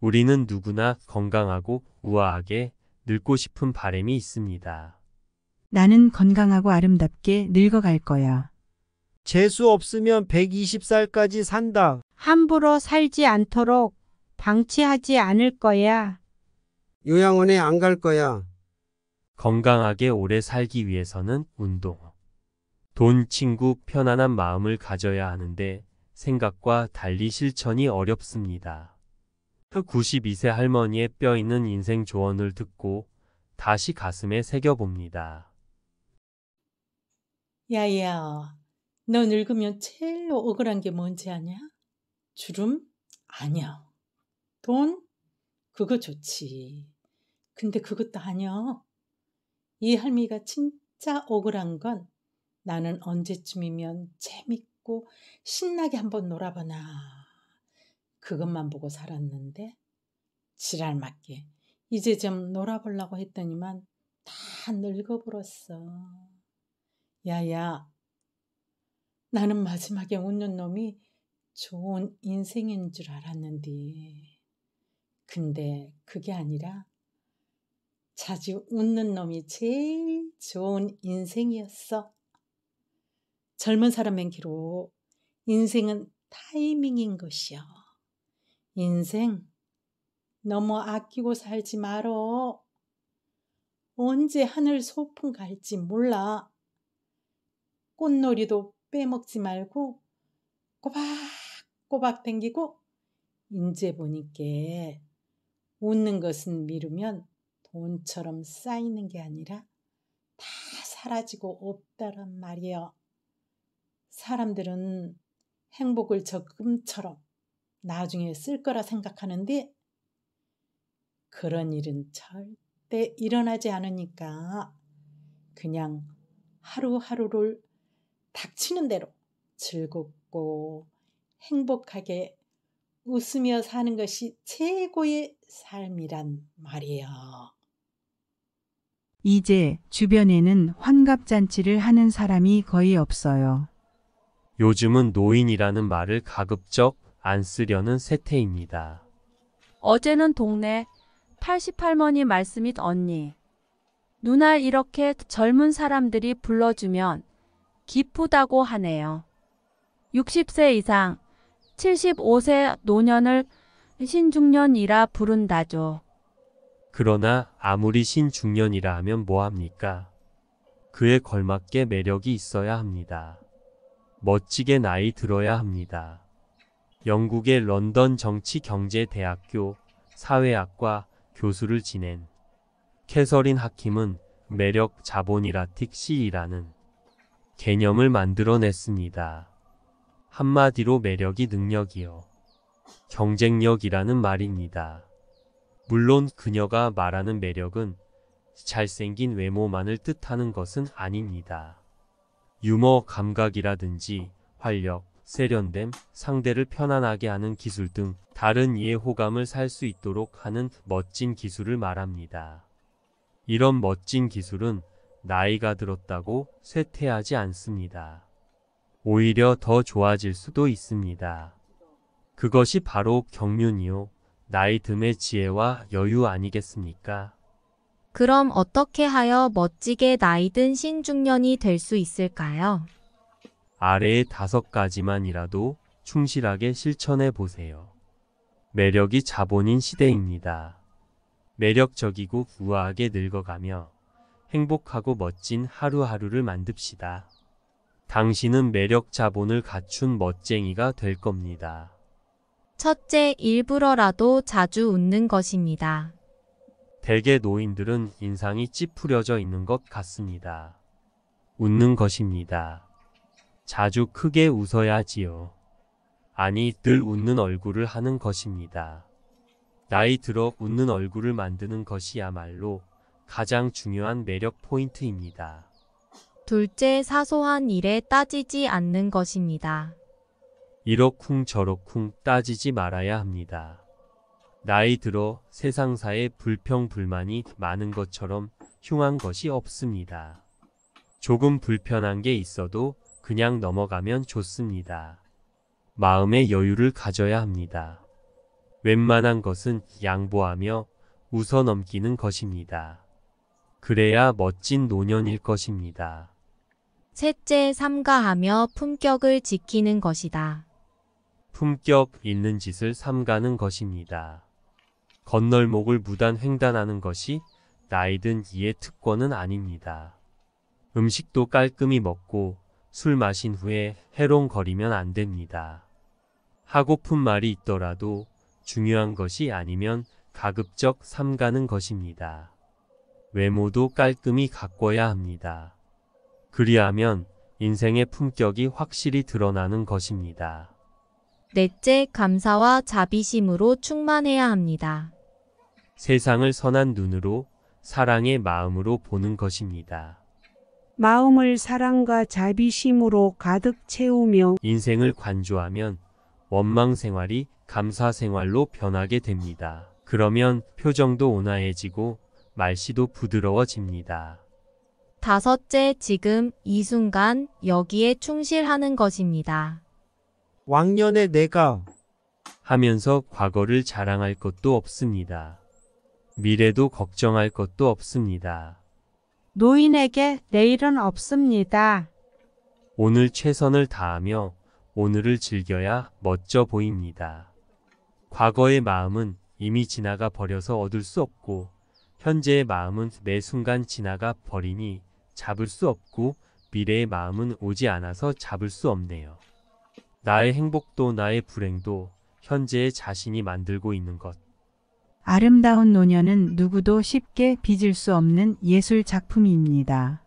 우리는 누구나 건강하고 우아하게 늙고 싶은 바램이 있습니다. 나는 건강하고 아름답게 늙어갈 거야. 재수 없으면 120살까지 산다. 함부로 살지 않도록 방치하지 않을 거야. 요양원에 안 갈 거야. 건강하게 오래 살기 위해서는 운동, 돈, 친구, 편안한 마음을 가져야 하는데 생각과 달리 실천이 어렵습니다. 그 92세 할머니의 뼈 있는 인생 조언을 듣고 다시 가슴에 새겨봅니다. 야야, 너 늙으면 제일 억울한 게 뭔지 아냐? 주름? 아냐 돈? 그거 좋지. 근데 그것도 아냐이 할미가 진짜 억울한 건 나는 언제쯤이면 재밌고 신나게 한번 놀아보나 그것만 보고 살았는데 지랄 맞게 이제 좀 놀아보려고 했더니만 다 늙어버렸어. 야야 나는 마지막에 웃는 놈이 좋은 인생인 줄 알았는데 근데 그게 아니라 자주 웃는 놈이 제일 좋은 인생이었어. 젊은 사람에게로 인생은 타이밍인 것이요. 인생 너무 아끼고 살지 말어. 언제 하늘 소풍 갈지 몰라. 꽃놀이도 빼먹지 말고 꼬박꼬박 댕기고 인제 보니께 웃는 것은 미루면 돈처럼 쌓이는 게 아니라 다 사라지고 없다란 말이여. 사람들은 행복을 적금처럼 나중에 쓸 거라 생각하는데 그런 일은 절대 일어나지 않으니까 그냥 하루하루를 닥치는 대로 즐겁고 행복하게 웃으며 사는 것이 최고의 삶이란 말이에요. 이제 주변에는 환갑잔치를 하는 사람이 거의 없어요. 요즘은 노인이라는 말을 가급적 안 쓰려는 세태입니다. 어제는 동네 8 8머니 말씀 및 언니 누나 이렇게 젊은 사람들이 불러주면 기쁘다고 하네요. 60세 이상 75세 노년을 신중년이라 부른다죠. 그러나 아무리 신중년이라 하면 뭐합니까? 그에 걸맞게 매력이 있어야 합니다. 멋지게 나이 들어야 합니다. 영국의 런던 정치경제대학교 사회학과 교수를 지낸 캐서린 하킴은 매력 자본이라틱 C이라는 개념을 만들어냈습니다. 한마디로 매력이 능력이요. 경쟁력이라는 말입니다. 물론 그녀가 말하는 매력은 잘생긴 외모만을 뜻하는 것은 아닙니다. 유머 감각이라든지 활력, 세련됨, 상대를 편안하게 하는 기술 등 다른 이의 호감을 살 수 있도록 하는 멋진 기술을 말합니다. 이런 멋진 기술은 나이가 들었다고 쇠퇴하지 않습니다. 오히려 더 좋아질 수도 있습니다. 그것이 바로 경륜이요. 나이 듦의 지혜와 여유 아니겠습니까? 그럼 어떻게 하여 멋지게 나이 든 신중년이 될 수 있을까요? 아래의 다섯 가지만이라도 충실하게 실천해 보세요. 매력이 자본인 시대입니다. 매력적이고 우아하게 늙어가며 행복하고 멋진 하루하루를 만듭시다. 당신은 매력 자본을 갖춘 멋쟁이가 될 겁니다. 첫째, 일부러라도 자주 웃는 것입니다. 대개 노인들은 인상이 찌푸려져 있는 것 같습니다. 웃는 것입니다. 자주 크게 웃어야지요. 아니, 늘 웃는 얼굴을 하는 것입니다. 나이 들어 웃는 얼굴을 만드는 것이야말로 가장 중요한 매력 포인트입니다. 둘째, 사소한 일에 따지지 않는 것입니다. 이러쿵 저러쿵 따지지 말아야 합니다. 나이 들어 세상사에 불평불만이 많은 것처럼 흉한 것이 없습니다. 조금 불편한 게 있어도 그냥 넘어가면 좋습니다. 마음의 여유를 가져야 합니다. 웬만한 것은 양보하며 웃어 넘기는 것입니다. 그래야 멋진 노년일 것입니다. 셋째, 삼가하며 품격을 지키는 것이다. 품격 있는 짓을 삼가는 것입니다. 건널목을 무단 횡단하는 것이 나이든 이의 특권은 아닙니다. 음식도 깔끔히 먹고 술 마신 후에 해롱거리면 안 됩니다. 하고픈 말이 있더라도 중요한 것이 아니면 가급적 삼가는 것입니다. 외모도 깔끔히 가꿔야 합니다. 그리하면 인생의 품격이 확실히 드러나는 것입니다. 넷째, 감사와 자비심으로 충만해야 합니다. 세상을 선한 눈으로 사랑의 마음으로 보는 것입니다. 마음을 사랑과 자비심으로 가득 채우며 인생을 관조하면 원망 생활이 감사 생활로 변하게 됩니다. 그러면 표정도 온화해지고 말씨도 부드러워집니다. 다섯째, 지금 이 순간 여기에 충실하는 것입니다. 왕년의 내가 하면서 과거를 자랑할 것도 없습니다. 미래도 걱정할 것도 없습니다. 노인에게 내일은 없습니다. 오늘 최선을 다하며 오늘을 즐겨야 멋져 보입니다. 과거의 마음은 이미 지나가 버려서 얻을 수 없고 현재의 마음은 매 순간 지나가 버리니 잡을 수 없고 미래의 마음은 오지 않아서 잡을 수 없네요. 나의 행복도 나의 불행도 현재의 자신이 만들고 있는 것. 아름다운 노년은 누구도 쉽게 빚을 수 없는 예술 작품입니다.